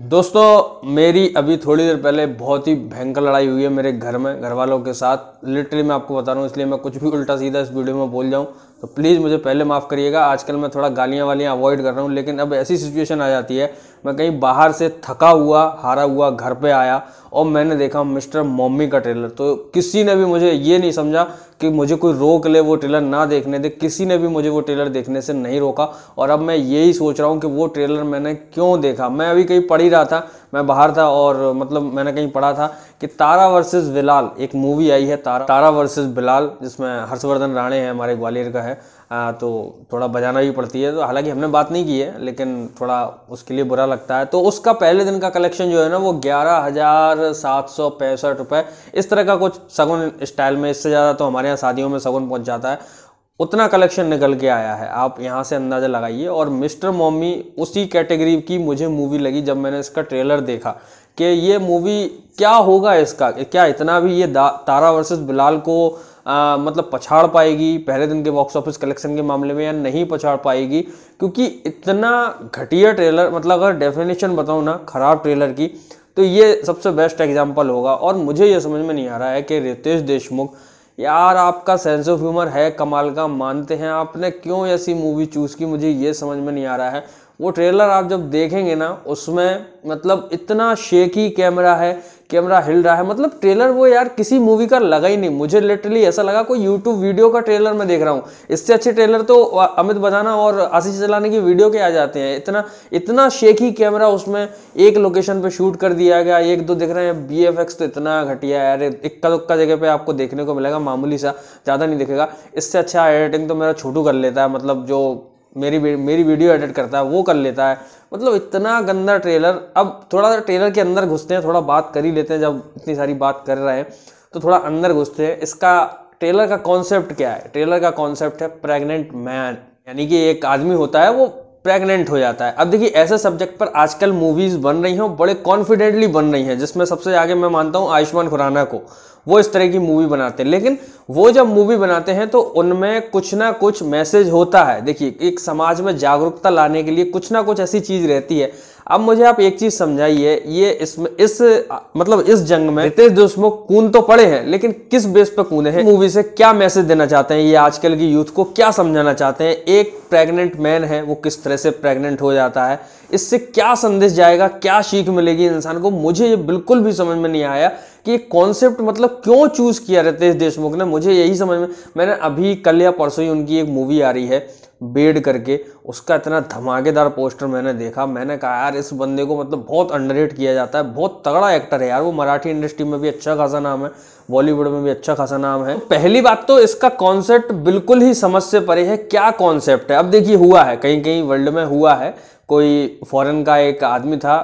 दोस्तों मेरी अभी थोड़ी देर पहले बहुत ही भयंकर लड़ाई हुई है मेरे घर में घर वालों के साथ लिटरली मैं आपको बता रहा हूँ इसलिए मैं कुछ भी उल्टा सीधा इस वीडियो में बोल जाऊँ तो प्लीज़ मुझे पहले माफ़ करिएगा आजकल मैं थोड़ा गालियाँ वालियाँ अवॉइड कर रहा हूँ लेकिन अब ऐसी सिचुएशन आ जाती है मैं कहीं बाहर से थका हुआ हारा हुआ घर पे आया और मैंने देखा मिस्टर मम्मी का ट्रेलर तो किसी ने भी मुझे ये नहीं समझा कि मुझे कोई रोक ले वो ट्रेलर ना देखने दे किसी ने भी मुझे वो ट्रेलर देखने से नहीं रोका और अब मैं यही सोच रहा हूँ कि वो ट्रेलर मैंने क्यों देखा मैं अभी कहीं पढ़ ही रहा था मैं बाहर था और मतलब मैंने कहीं पढ़ा था कि तारा वर्सेस बिलाल एक मूवी आई है तारा तारा वर्सेस बिलाल जिसमें हर्षवर्धन राणे हैं हमारे ग्वालियर का है आ, तो थोड़ा बजाना भी पड़ती है तो हालांकि हमने बात नहीं की है लेकिन थोड़ा उसके लिए बुरा लगता है तो उसका पहले दिन का कलेक्शन जो है ना वो ग्यारह हज़ार सात सौ पैंसठ रुपये इस तरह का कुछ सगुन स्टाइल में इससे ज़्यादा तो हमारे यहाँ शादियों में सगुन पहुँच जाता है उतना कलेक्शन निकल के आया है आप यहाँ से अंदाज़ा लगाइए और मिस्टर मॉमी उसी कैटेगरी की मुझे मूवी लगी जब मैंने इसका ट्रेलर देखा कि ये मूवी क्या होगा इसका क्या इतना भी ये तारा वर्सेस बिलाल को आ, मतलब पछाड़ पाएगी पहले दिन के बॉक्स ऑफिस कलेक्शन के मामले में या नहीं पछाड़ पाएगी क्योंकि इतना घटिया ट्रेलर मतलब अगर डेफिनेशन बताऊँ ना ख़राब ट्रेलर की तो ये सबसे बेस्ट एग्जाम्पल होगा और मुझे ये समझ में नहीं आ रहा है कि रितेश देशमुख यार आपका सेंस ऑफ ह्यूमर है कमाल का मानते हैं आपने क्यों ऐसी मूवी चूज़ की मुझे ये समझ में नहीं आ रहा है वो ट्रेलर आप जब देखेंगे ना उसमें मतलब इतना शेकी कैमरा है कैमरा हिल रहा है मतलब ट्रेलर वो यार किसी मूवी का लगा ही नहीं मुझे लिटरली ऐसा लगा कोई यूट्यूब वीडियो का ट्रेलर मैं देख रहा हूँ इससे अच्छे ट्रेलर तो अमित बजाना और आशीष चलाने की वीडियो के आ जाते हैं इतना इतना शेकी कैमरा उसमें एक लोकेशन पर शूट कर दिया गया एक दो देख रहे हैं बी तो इतना घटिया है यार इक्का दुक्का जगह पर आपको देखने को मिलेगा मामूली सा ज़्यादा नहीं दिखेगा इससे अच्छा एडिटिंग तो मेरा छोटू कर लेता है मतलब जो मेरी मेरी वीडियो एडिट करता है वो कर लेता है मतलब इतना गंदा ट्रेलर अब थोड़ा सा ट्रेलर के अंदर घुसते हैं थोड़ा बात कर ही लेते हैं जब इतनी सारी बात कर रहे हैं तो थोड़ा अंदर घुसते हैं इसका ट्रेलर का कॉन्सेप्ट क्या है ट्रेलर का कॉन्सेप्ट है प्रेग्नेंट मैन यानी कि एक आदमी होता है वो प्रेग्नेंट हो जाता है अब देखिए ऐसे सब्जेक्ट पर आजकल मूवीज़ बन रही हैं बड़े कॉन्फिडेंटली बन रही हैं जिसमें सबसे आगे मैं मानता हूँ आयुष्मान खुराना को वो इस तरह की मूवी बनाते हैं लेकिन वो जब मूवी बनाते हैं तो उनमें कुछ ना कुछ मैसेज होता है देखिए एक समाज में जागरूकता लाने के लिए कुछ ना कुछ ऐसी चीज़ रहती है अब मुझे आप एक चीज़ समझाइए ये इसमें इस मतलब इस जंग में रितेश देशमुख कून तो पड़े हैं लेकिन किस बेस पर कूदे हैं मूवी से क्या मैसेज देना चाहते हैं ये आजकल की यूथ को क्या समझाना चाहते हैं एक प्रेग्नेंट मैन है वो किस तरह से प्रेग्नेंट हो जाता है इससे क्या संदेश जाएगा क्या सीख मिलेगी इंसान को मुझे ये बिल्कुल भी समझ में नहीं आया कि कॉन्सेप्ट मतलब क्यों चूज़ किया रितेश देशमुख ने मुझे यही समझ में मैंने अभी कल या परसों ही उनकी एक मूवी आ रही है बेड करके उसका इतना धमाकेदार पोस्टर मैंने देखा मैंने कहा यार इस बंदे को मतलब बहुत अंडररेट किया जाता है बहुत तगड़ा एक्टर है यार वो मराठी इंडस्ट्री में भी अच्छा खासा नाम है बॉलीवुड में भी अच्छा खासा नाम है तो पहली बात तो इसका कॉन्सेप्ट बिल्कुल ही समझ से परे है क्या कॉन्सेप्ट है अब देखिए हुआ है कहीं कहीं वर्ल्ड में हुआ है कोई फॉरेन का एक आदमी था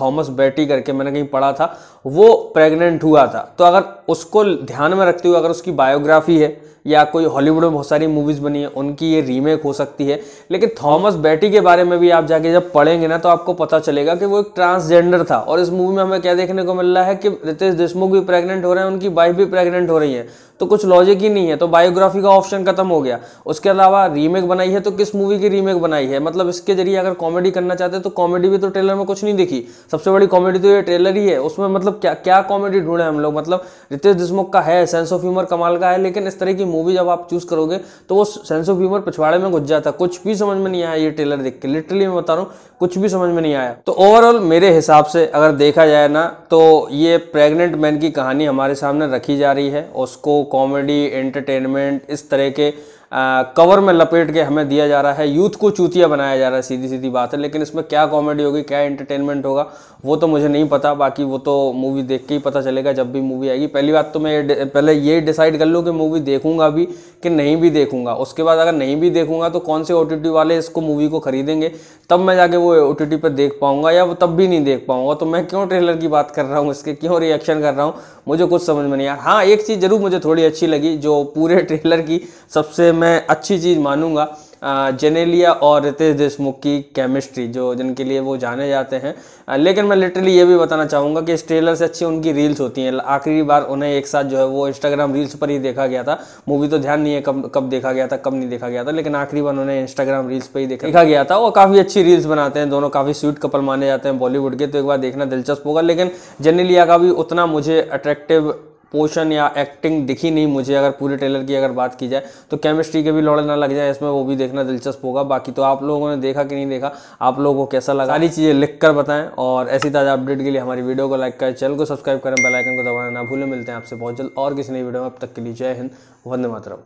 थॉमस बैटी करके मैंने कहीं पढ़ा था वो प्रेग्नेंट हुआ था तो अगर उसको ध्यान में रखते हुए अगर उसकी बायोग्राफी है या कोई हॉलीवुड में बहुत सारी मूवीज़ बनी है उनकी ये रीमेक हो सकती है लेकिन थॉमस बैटी के बारे में भी आप जाके जब पढ़ेंगे ना तो आपको पता चलेगा कि वो एक ट्रांसजेंडर था और इस मूवी में हमें क्या देखने को मिल रहा है कि रितेश देशमुख भी प्रेग्नेंट हो रहे हैं उनकी वाइफ भी प्रेग्नेंट हो रही है तो कुछ लॉजिक ही नहीं है तो बायोग्राफी का ऑप्शन खत्म हो गया उसके अलावा रीमेक बनाई है तो किस मूवी की रीमेक बनाई है मतलब इसके जरिए अगर कॉमेडी करना चाहते तो कॉमेडी भी तो ट्रेलर में कुछ नहीं दिखी सबसे बड़ी कॉमेडी तो ये ट्रेलर ही है उसमें मतलब क्या क्या कॉमेडी ढूंढे हम लोग मतलब रितेश देशमुख का है सेंस ऑफ ह्यूमर कमाल का है लेकिन इस तरह की मूवी जब आप चूज करोगे तो वो सेंस ऑफ ह्यूमर पिछवाड़े में घुस जाता कुछ भी समझ में नहीं आया ये ट्रेलर देख के लिटरली मैं बता रहा हूँ कुछ भी समझ में नहीं आया तो ओवरऑल मेरे हिसाब से अगर देखा जाए ना तो ये प्रेग्नेंट मैन की कहानी हमारे सामने रखी जा रही है उसको कॉमेडी एंटरटेनमेंट इस तरह के आ, कवर में लपेट के हमें दिया जा रहा है यूथ को चूतिया बनाया जा रहा है सीधी सीधी बात है लेकिन इसमें क्या कॉमेडी होगी क्या एंटरटेनमेंट होगा वो तो मुझे नहीं पता बाकी वो तो मूवी देख के ही पता चलेगा जब भी मूवी आएगी पहली बात तो मैं ये पहले ये डिसाइड कर लूँ कि मूवी देखूंगा भी कि नहीं भी देखूंगा उसके बाद अगर नहीं भी देखूंगा तो कौन से ओ वाले इसको मूवी को खरीदेंगे तब मैं जाके वो ओ टी पर देख पाऊंगा या वो तब भी नहीं देख पाऊँगा तो मैं क्यों ट्रेलर की बात कर रहा हूँ इसके क्यों रिएक्शन कर रहा हूँ मुझे कुछ समझ में नहीं आया हाँ एक चीज़ ज़रूर मुझे थोड़ी अच्छी लगी जो पूरे ट्रेलर की सबसे मैं अच्छी चीज़ मानूंगा जेनेलिया और रितेश देशमुख की केमिस्ट्री जो जिनके लिए वो जाने जाते हैं लेकिन मैं लिटरली ये भी बताना चाहूँगा कि इस ट्रेलर से अच्छी उनकी रील्स होती हैं आखिरी बार उन्हें एक साथ जो है वो इंस्टाग्राम रील्स पर ही देखा गया था मूवी तो ध्यान नहीं है कब कब देखा गया था कब नहीं देखा गया था लेकिन आखिरी बार उन्हें इंस्टाग्राम रील्स पर ही देखा, देखा गया था और काफ़ी अच्छी रील्स बनाते हैं दोनों काफ़ी स्वीट कपल माने जाते हैं बॉलीवुड के तो एक बार देखना दिलचस्प होगा लेकिन जेनेलिया का भी उतना मुझे अट्रैक्टिव पोशन या एक्टिंग दिखी नहीं मुझे अगर पूरे ट्रेलर की अगर बात की जाए तो केमिस्ट्री के भी लौड़े ना लग जाए इसमें वो भी देखना दिलचस्प होगा बाकी तो आप लोगों ने देखा कि नहीं देखा आप लोगों को कैसा लगा सारी चीज़ें लिख कर बताएं और ऐसी ताज़ा अपडेट के लिए हमारी वीडियो को लाइक करें चैनल को सब्सक्राइब करें बेलाइकन को दबाना ना भूलें मिलते हैं आपसे बहुत जल्द और किसी नई वीडियो में अब तक के लिए जय हिंद वंदे मातरम